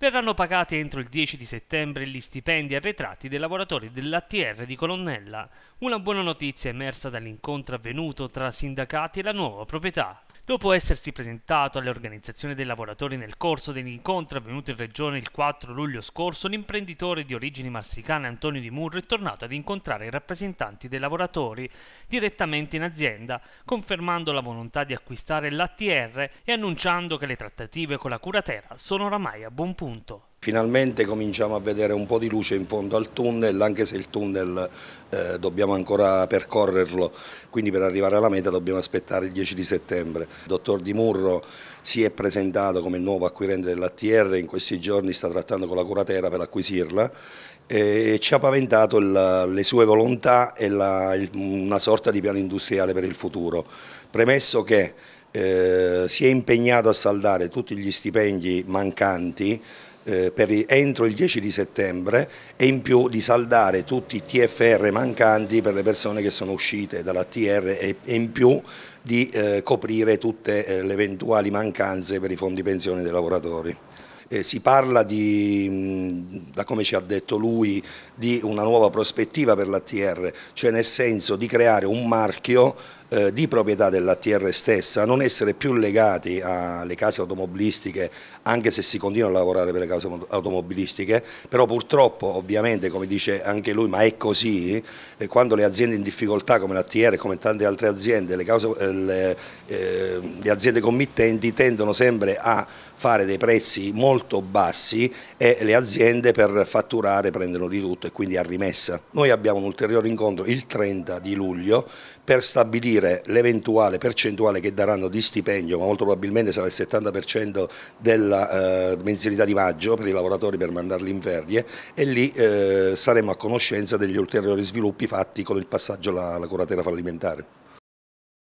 Verranno pagati entro il 10 di settembre gli stipendi arretrati dei lavoratori dell'ATR di Colonnella, una buona notizia emersa dall'incontro avvenuto tra sindacati e la nuova proprietà, Dopo essersi presentato alle organizzazioni dei lavoratori nel corso dell'incontro avvenuto in regione il 4 luglio scorso, l'imprenditore di origini marsicane Antonio Di Murro è tornato ad incontrare i rappresentanti dei lavoratori direttamente in azienda, confermando la volontà di acquistare l'ATR e annunciando che le trattative con la curatera sono oramai a buon punto. Finalmente cominciamo a vedere un po' di luce in fondo al tunnel, anche se il tunnel eh, dobbiamo ancora percorrerlo, quindi per arrivare alla meta dobbiamo aspettare il 10 di settembre. Il dottor Di Murro si è presentato come nuovo acquirente dell'ATR, in questi giorni sta trattando con la curatera per acquisirla e ci ha paventato il, le sue volontà e la, il, una sorta di piano industriale per il futuro. Premesso che eh, si è impegnato a saldare tutti gli stipendi mancanti eh, per, entro il 10 di settembre e in più di saldare tutti i TFR mancanti per le persone che sono uscite dalla TR e, e in più di eh, coprire tutte eh, le eventuali mancanze per i fondi pensione dei lavoratori. Eh, si parla di, da come ci ha detto lui, di una nuova prospettiva per l'ATR, cioè nel senso di creare un marchio eh, di proprietà dell'ATR stessa, non essere più legati alle case automobilistiche, anche se si continua a lavorare per le case automobilistiche, però purtroppo ovviamente, come dice anche lui, ma è così, eh, quando le aziende in difficoltà come l'ATR e come tante altre aziende, le, cause, eh, le, eh, le aziende committenti tendono sempre a fare dei prezzi molto bassi e le aziende per fatturare prendono di tutto e quindi a rimessa. Noi abbiamo un ulteriore incontro il 30 di luglio per stabilire dire l'eventuale percentuale che daranno di stipendio, ma molto probabilmente sarà il 70% della eh, mensilità di maggio per i lavoratori per mandarli in ferie e lì eh, saremo a conoscenza degli ulteriori sviluppi fatti con il passaggio alla, alla curatela fallimentare.